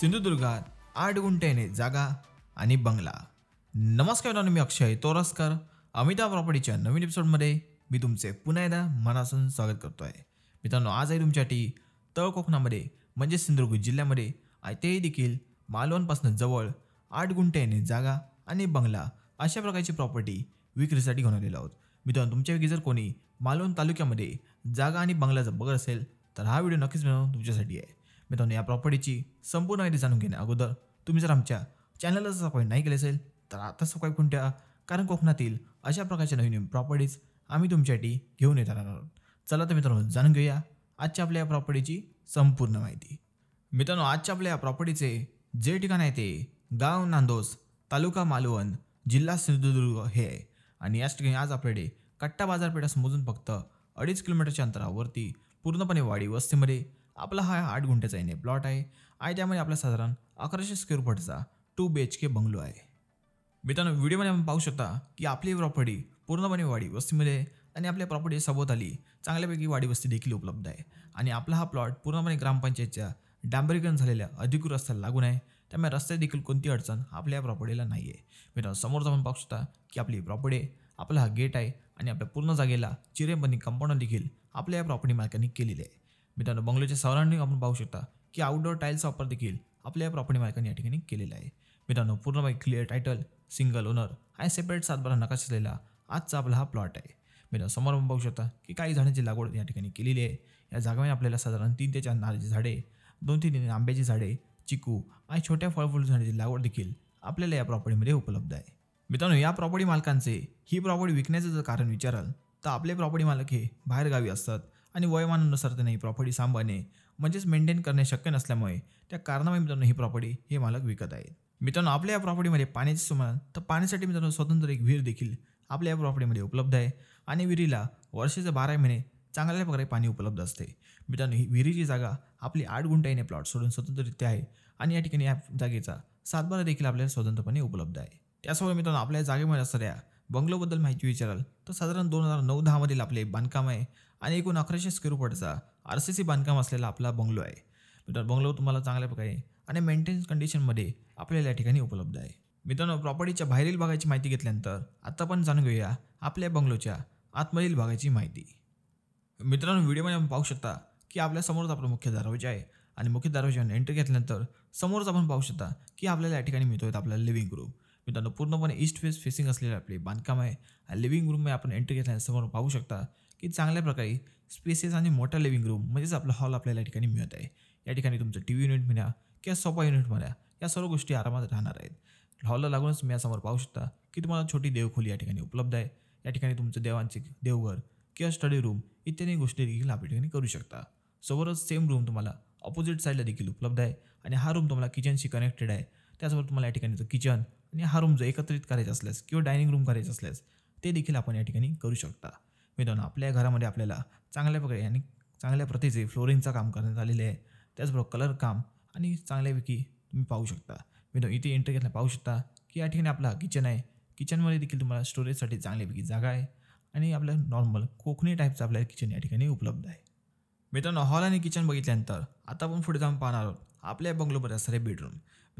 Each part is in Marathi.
सिंधुदुर्गात आठ गुंठ्याने जागा आणि बंगला नमस्कार मित्रांनो मी अक्षय तोरसकर अमिताभ प्रॉपर्टीच्या नवीन एपिसोडमध्ये मी तुमचे पुन्हा एकदा मनासून स्वागत करतो आहे मित्रांनो आज आहे तुमच्यासाठी तळ कोकणामध्ये म्हणजे सिंधुदुर्ग जिल्ह्यामध्ये तेही देखील मालवणपासून जवळ आठ गुंठ्याने जागा आणि बंगला अशा प्रकारची प्रॉपर्टी विक्रीसाठी घेऊन आलेलो आहोत मित्रांनो तुमच्यापैकी जर कोणी मालवण तालुक्यामध्ये जागा आणि बंगला जर बघत असेल तर हा व्हिडिओ नक्कीच मिळवून तुमच्यासाठी आहे मित्रांनो या प्रॉपर्टीची संपूर्ण माहिती जाणून घेण्या अगोदर तुम्ही जर आमच्या चॅनलला सबस्क्राईब नाही केले असेल तर आता सबस्क्राईब कोणत्या कारण कोकणातील अशा प्रकारच्या नवीन नवीन प्रॉपर्टीज आम्ही तुमच्यासाठी घेऊन येणार आहोत चला तर मित्रांनो जाणून घेऊया आजच्या आपल्या या प्रॉपर्टीची संपूर्ण माहिती मित्रांनो आजच्या आपल्या या प्रॉपर्टीचे जे ठिकाण आहे ते गाव नांदोस तालुका मालवण जिल्हा सिंधुदुर्ग हे आहे आणि याच ठिकाणी आज आपल्याकडे कट्टा बाजारपेठा समजून फक्त अडीच किलोमीटरच्या अंतरावरती पूर्णपणे वाडी वस्तीमध्ये आपला हा आठ गुंठ्याचा एन ए प्लॉट आहे आणि त्यामध्ये आपला साधारण अकराशे स्क्वेअर फूटचा two B H K bungalow आहे मित्रांनो व्हिडिओमध्ये आपण पाहू शकता की आपली प्रॉपर्टी पूर्णपणे वाडी वस्तीमध्ये आणि आपल्या प्रॉपर्टी सभोवताली चांगल्यापैकी वाडी वस्ती देखील उपलब्ध आहे आणि आपला हा प्लॉट पूर्णपणे ग्रामपंचायतच्या डांबरीकरण झालेल्या अधिकृत रस्त्याला लागून आहे त्यामुळे रस्त्यात देखील कोणती अडचण आपल्या प्रॉपर्टीला नाही आहे मित्रांनो समोर आपण पाहू शकता की आपली प्रॉपर्टी आपला हा गेट आहे आणि आपल्या पूर्ण जागेला चिरेबंदी कंपाऊंड देखील आपल्या या प्रॉपर्टी मालकांनी केलेली आहे मित्रांनो बंगलोच्या सराउंडिंग आपण पाहू शकता की आउटडोअर टाईल्सचा वापर देखील आपल्या या प्रॉपर्टी मालकाने या ठिकाणी केलेला आहे मित्रांनो पूर्णपणे क्लिअर टायटल सिंगल ओनर आणि सेपरेट सातबारा नकाश असलेला आजचा आपला हा प्लॉट आहे मित्रांनो समोर आपण पाहू शकता की काही झाडांची लागवड या ठिकाणी केलेली आहे या जागेमध्ये आपल्याला साधारण तीन ते चार नारळाची झाडे दोन तीन आंब्याची झाडे चिकू आणि छोट्या फळफुल झाडांची लागवड देखील आपल्याला या प्रॉपर्टीमध्ये उपलब्ध आहे मित्रांनो या प्रॉपर्टी मालकांचे ही प्रॉपर्टी विकण्याचं जर कारण विचाराल तर आपले प्रॉपर्टी मालक हे बाहेरगावी असतात आणि वयमानानुसार त्याने ही प्रॉपर्टी सांभाळणे म्हणजेच मेंटेन करणे शक्य नसल्यामुळे त्या कारणामुळे मित्रांनो ही प्रॉपर्टी हे मालक विकत आहेत मित्रांनो आपल्या या प्रॉपर्टीमध्ये पाण्याची सुमार तर पाण्यासाठी मित्रांनो स्वतंत्र एक विहीर देखील आपल्या या प्रॉपर्टीमध्ये उपलब्ध आहे आणि विहिरीला वर्षाचे बारा महिने चांगल्या प्रकारे पाणी उपलब्ध असते मित्रांनो ही विहिरीची जागा आपली आठ गुंटाईने प्लॉट सोडून स्वतंत्ररित्या आहे आणि या ठिकाणी या जागेचा सातबारा देखील आपल्याला स्वतंत्रपणे उपलब्ध आहे त्यासोबत मित्रांनो आपल्या जागेमध्ये असणाऱ्या बंगलोबद्दल माहिती विचाराल तर साधारण दोन हजार नऊ दहामधील आपले बांधकाम आहे आणि एकूण अकराशे स्क्वेअर फूटचा आर सी सी बांधकाम असलेला आपला बंगलो आहे मित्रांनो बंगलो तुम्हाला चांगल्या प्रकारे आणि मेंटेन्स कंडिशनमध्ये आपल्याला या ठिकाणी उपलब्ध आहे मित्रांनो प्रॉपर्टीच्या बाहेरील भागाची माहिती घेतल्यानंतर आता पण जाणून घेऊया आपल्या बंगलोच्या आतमधील भागाची माहिती मित्रांनो व्हिडिओमध्ये आपण पाहू शकता की समोरच आपलं मुख्य दरवाजा आहे आणि मुख्य दरवाजे एंट्री घेतल्यानंतर समोरच आपण पाहू शकता की आपल्याला या ठिकाणी मिळतो आहेत आपला लिव्हिंग रूम मित्रांनो पूर्णपणे ईस्ट फेस फेसिंग असलेलं आपले बांधकाम आहे लिव्हिंग रूममध्ये आपण एंट्री घेतल्याने समोर पाहू शकता की चांगल्या प्रकारे स्पेसेस आणि मोठा लिव्हिंग रूम म्हणजेच आपला हॉल आपल्याला या ठिकाणी मिळत आहे या ठिकाणी तुमचं टी व्ही युनिट म्हणा किंवा सोफा युनिट म्हणा या सर्व गोष्टी आरामात राहणार आहेत हॉलला लागूनच मी यासमोर पाहू शकता की तुम्हाला छोटी देवखोली या ठिकाणी उपलब्ध आहे या ठिकाणी तुमचं देवांचे देवघर किंवा स्टडी रूम इत्यादी गोष्टी देखील आपल्या ठिकाणी करू शकता सोबतच सेम रूम तुम्हाला ऑपोजिट साईडला देखील उपलब्ध आहे आणि हा रूम तुम्हाला किचनशी कनेक्टेड आहे त्यासोबत तुम्हाला या ठिकाणीचं किचन आणि हा रूम जो एकत्रित करायचा असल्यास किंवा डायनिंग रूम करायचं असल्यास ते देखील आपण या ठिकाणी करू शकता मित्रांनो आपल्या घरामध्ये आपल्याला चांगल्या प्रकारे आणि चांगल्या प्रतीचे फ्लोरिंगचं काम करण्यात आलेले आहे त्याचबरोबर कलर काम आणि चांगल्यापैकी तुम्ही पाहू शकता मित्रांनो इथे एंटर घेतला पाहू शकता की या ठिकाणी आपला किचन आहे किचनमध्ये देखील तुम्हाला स्टोरेजसाठी चांगल्यापैकी जागा आहे आणि आपल्या नॉर्मल कोकणी टाईपचं आपल्याला किचन या ठिकाणी उपलब्ध आहे मित्रांनो हॉल आणि किचन बघितल्यानंतर आता आपण पुढे जाऊन पाहणार आहोत आपल्या बंगलोमध्ये असणारे बेडरूम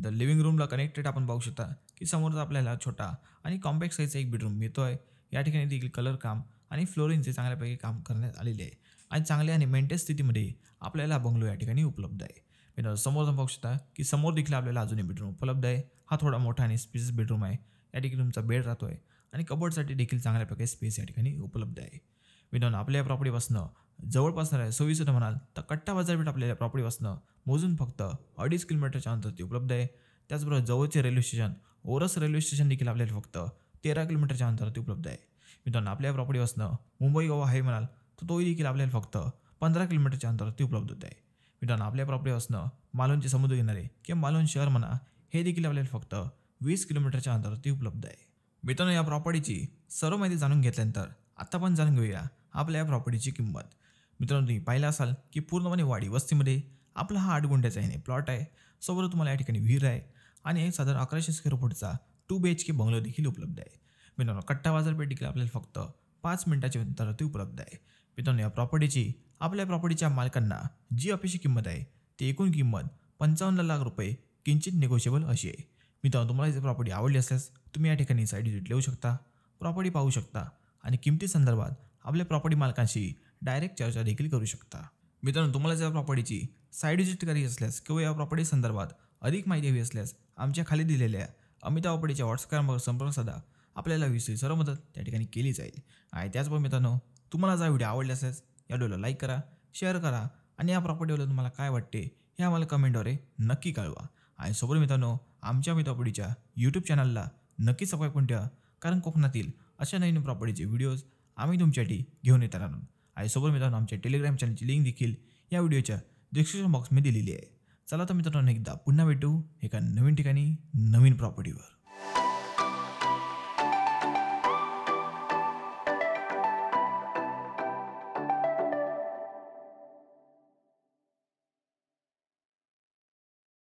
द लिव्हिंग रूमला कनेक्टेड आपण पाहू शकता की समोरचा आपल्याला छोटा आणि कॉम्पॅक्ट साईजचा एक बेडरूम मिळतो आहे या ठिकाणी देखील कलर काम आणि फ्लोरिंगचे चांगल्यापैकी काम करण्यात आलेले आहे आणि चांगल्या आणि मेंटेन स्थितीमध्ये आपल्याला बंगलो या ठिकाणी उपलब्ध आहे मित्रांनो समोर जाऊन पाहू शकता की समोर देखील आपल्याला अजून एक बेडरूम उपलब्ध आहे हा थोडा मोठा आणि स्पेस बेडरूम आहे या ठिकाणी तुमचा बेड राहतो आहे आणि कबोर्डसाठी देखील प्रकारे स्पेस या ठिकाणी उपलब्ध आहे मित्रांनो आपल्या प्रॉपर्टीपासून जवळपास राहिले म्हणाल तर कट्टा बाजारपेठ आपल्याला प्रॉपर्टीपासनं मोजून फक्त अडीच किलोमीटरच्या अंतरावरती उपलब्ध आहे त्याचबरोबर जवळचे रेल्वे स्टेशन ओरस रेल्वे स्टेशन देखील आपल्याला फक्त तेरा किलोमीटरच्या अंतरावरती उपलब्ध आहे मित्रांनो आपल्या प्रॉपर्टी वसणं मुंबई गोवा हाय म्हणाल तर तोही देखील आपल्याला फक्त पंधरा किलोमीटरच्या अंतरावरती उपलब्ध होत आहे मित्रांनो आपल्या प्रॉपर्टी वसणं मालवणचे समुद्र किनारे किंवा मालवण शहर म्हणा हे देखील आपल्याला फक्त वीस किलोमीटरच्या अंतरावरती उपलब्ध आहे मित्रांनो या प्रॉपर्टीची सर्व माहिती जाणून घेतल्यानंतर आता पण जाणून घेऊया आपल्या या प्रॉपर्टीची किंमत मित्रांनो तुम्ही पाहिला असाल की पूर्णपणे वाडी वस्तीमध्ये आपला हा आठ गुंठ्याचा आहे प्लॉट आहे सोबत तुम्हाला या ठिकाणी विहीर आहे आणि एक साधारण अकराशे स्क्वेअर फूटचा two B H K bungalow देखील उपलब्ध आहे मित्रांनो कट्टा बाजारपेठ देखील आपल्याला फक्त पाच मिनिटाच्या ते उपलब्ध आहे मित्रांनो या प्रॉपर्टीची आपल्या प्रॉपर्टीच्या मालकांना जी अपेक्षित किंमत आहे ती एकूण किंमत पंचावन्न लाख रुपये किंचित निगोशिएबल अशी आहे मित्रांनो तुम्हाला जर प्रॉपर्टी आवडली असल्यास तुम्ही या ठिकाणी साईड विजिट लिहू शकता प्रॉपर्टी पाहू शकता आणि किमती संदर्भात आपल्या प्रॉपर्टी मालकांशी डायरेक्ट चर्चा देखील करू शकता मित्रांनो तुम्हाला ज्या प्रॉपर्टीची साईड विजिट करायची असल्यास किंवा या प्रॉपर्टी संदर्भात अधिक माहिती हवी असल्यास आमच्या खाली दिलेल्या अमिताभ प्रॉपर्टीच्या व्हॉट्सअप क्रमांकावर संपर्क साधा आपल्याला विसरी सर्व मदत त्या ठिकाणी केली जाईल आणि त्याचबरोबर मित्रांनो तुम्हाला जर व्हिडिओ आवडला असेल या व्हिडिओला लाईक करा शेअर करा आणि या प्रॉपर्टीवर तुम्हाला काय वाटते हे आम्हाला कमेंटद्वारे नक्की कळवा आणि सोबत मित्रांनो आमच्या प्रॉपर्टीच्या यूट्यूब चॅनलला नक्की सबस्क्राईब करून ठेवा कारण कोकणातील अशा नवीन प्रॉपर्टीचे व्हिडिओज आम्ही तुमच्यासाठी घेऊन येणार आहोत आणि सोबत मित्रांनो आमच्या टेलिग्राम चॅनलची लिंक देखील या व्हिडिओच्या डिस्क्रिप्शन बॉक्समध्ये दिलेली आहे चला तर मित्रांनो एकदा पुन्हा भेटू एका नवीन ठिकाणी नवीन प्रॉपर्टीवर